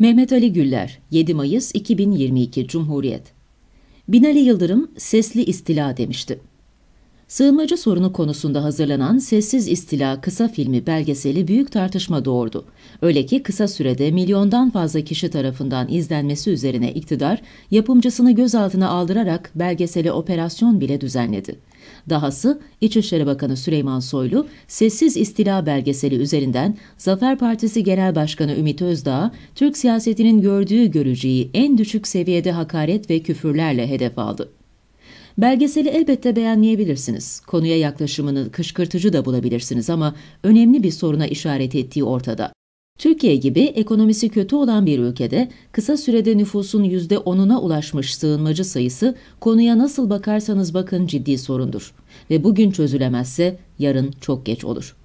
Mehmet Ali Güller, 7 Mayıs 2022 Cumhuriyet Binali Yıldırım sesli istila demişti. Sığınmacı sorunu konusunda hazırlanan Sessiz İstila kısa filmi belgeseli büyük tartışma doğurdu. Öyle ki kısa sürede milyondan fazla kişi tarafından izlenmesi üzerine iktidar, yapımcısını gözaltına aldırarak belgeseli operasyon bile düzenledi. Dahası İçişleri Bakanı Süleyman Soylu, Sessiz İstila belgeseli üzerinden Zafer Partisi Genel Başkanı Ümit Özdağ, Türk siyasetinin gördüğü göreceği en düşük seviyede hakaret ve küfürlerle hedef aldı. Belgeseli elbette beğenmeyebilirsiniz. Konuya yaklaşımını kışkırtıcı da bulabilirsiniz ama önemli bir soruna işaret ettiği ortada. Türkiye gibi ekonomisi kötü olan bir ülkede kısa sürede nüfusun %10'una ulaşmış sığınmacı sayısı konuya nasıl bakarsanız bakın ciddi sorundur ve bugün çözülemezse yarın çok geç olur.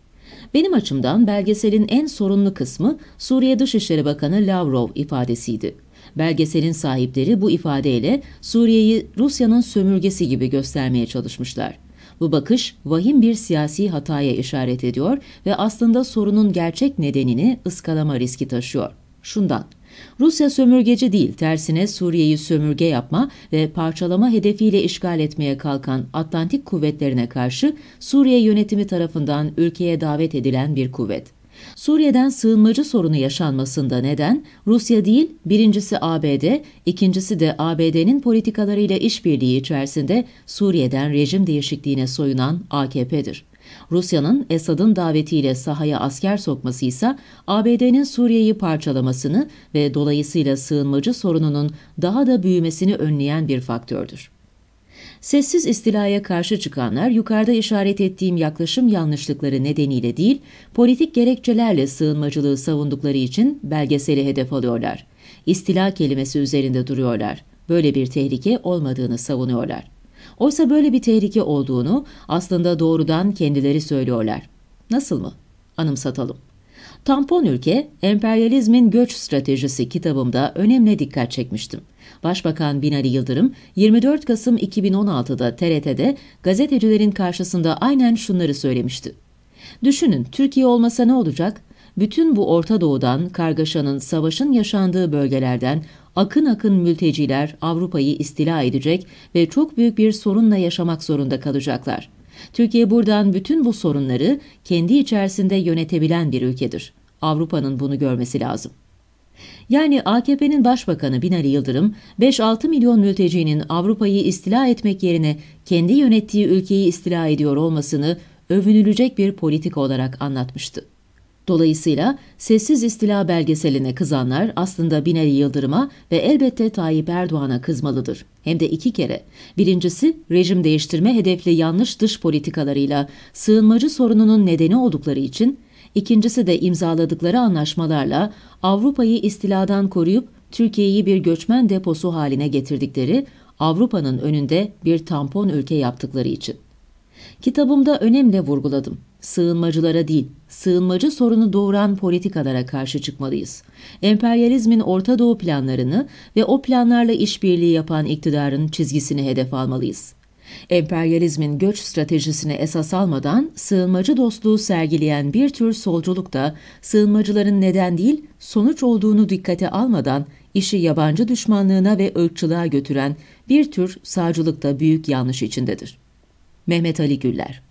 Benim açımdan belgeselin en sorunlu kısmı Suriye Dışişleri Bakanı Lavrov ifadesiydi. Belgeselin sahipleri bu ifadeyle Suriye'yi Rusya'nın sömürgesi gibi göstermeye çalışmışlar. Bu bakış vahim bir siyasi hataya işaret ediyor ve aslında sorunun gerçek nedenini ıskalama riski taşıyor. Şundan, Rusya sömürgeci değil, tersine Suriye'yi sömürge yapma ve parçalama hedefiyle işgal etmeye kalkan Atlantik kuvvetlerine karşı Suriye yönetimi tarafından ülkeye davet edilen bir kuvvet. Suriye'den sığınmacı sorunu yaşanmasında neden Rusya değil, birincisi ABD, ikincisi de ABD'nin politikalarıyla işbirliği içerisinde Suriye'den rejim değişikliğine soyunan AKP'dir. Rusya'nın Esad'ın davetiyle sahaya asker sokması ise ABD'nin Suriye'yi parçalamasını ve dolayısıyla sığınmacı sorununun daha da büyümesini önleyen bir faktördür. Sessiz istilaya karşı çıkanlar yukarıda işaret ettiğim yaklaşım yanlışlıkları nedeniyle değil, politik gerekçelerle sığınmacılığı savundukları için belgeseli hedef alıyorlar. İstila kelimesi üzerinde duruyorlar. Böyle bir tehlike olmadığını savunuyorlar. Oysa böyle bir tehlike olduğunu aslında doğrudan kendileri söylüyorlar. Nasıl mı? Anımsatalım. Tampon Ülke, Emperyalizmin Göç Stratejisi kitabımda önemli dikkat çekmiştim. Başbakan Binali Yıldırım, 24 Kasım 2016'da TRT'de gazetecilerin karşısında aynen şunları söylemişti. Düşünün, Türkiye olmasa ne olacak? Bütün bu Orta Doğu'dan, kargaşanın, savaşın yaşandığı bölgelerden akın akın mülteciler Avrupa'yı istila edecek ve çok büyük bir sorunla yaşamak zorunda kalacaklar. Türkiye buradan bütün bu sorunları kendi içerisinde yönetebilen bir ülkedir. Avrupa'nın bunu görmesi lazım. Yani AKP'nin başbakanı Binali Yıldırım, 5-6 milyon mültecinin Avrupa'yı istila etmek yerine kendi yönettiği ülkeyi istila ediyor olmasını övünülecek bir politika olarak anlatmıştı. Dolayısıyla sessiz istila belgeseline kızanlar aslında Binali Yıldırım'a ve elbette Tayyip Erdoğan'a kızmalıdır. Hem de iki kere. Birincisi rejim değiştirme hedefli yanlış dış politikalarıyla sığınmacı sorununun nedeni oldukları için, ikincisi de imzaladıkları anlaşmalarla Avrupa'yı istiladan koruyup Türkiye'yi bir göçmen deposu haline getirdikleri, Avrupa'nın önünde bir tampon ülke yaptıkları için. Kitabımda önemli vurguladım. Sığınmacılara değil, sığınmacı sorunu doğuran politikalara karşı çıkmalıyız. Emperyalizmin Orta Doğu planlarını ve o planlarla işbirliği yapan iktidarın çizgisini hedef almalıyız. Emperyalizmin göç stratejisine esas almadan sığınmacı dostluğu sergileyen bir tür solculuk da sığınmacıların neden değil sonuç olduğunu dikkate almadan işi yabancı düşmanlığına ve ırkçılığa götüren bir tür sağcılık da büyük yanlış içindedir. Mehmet Ali Güller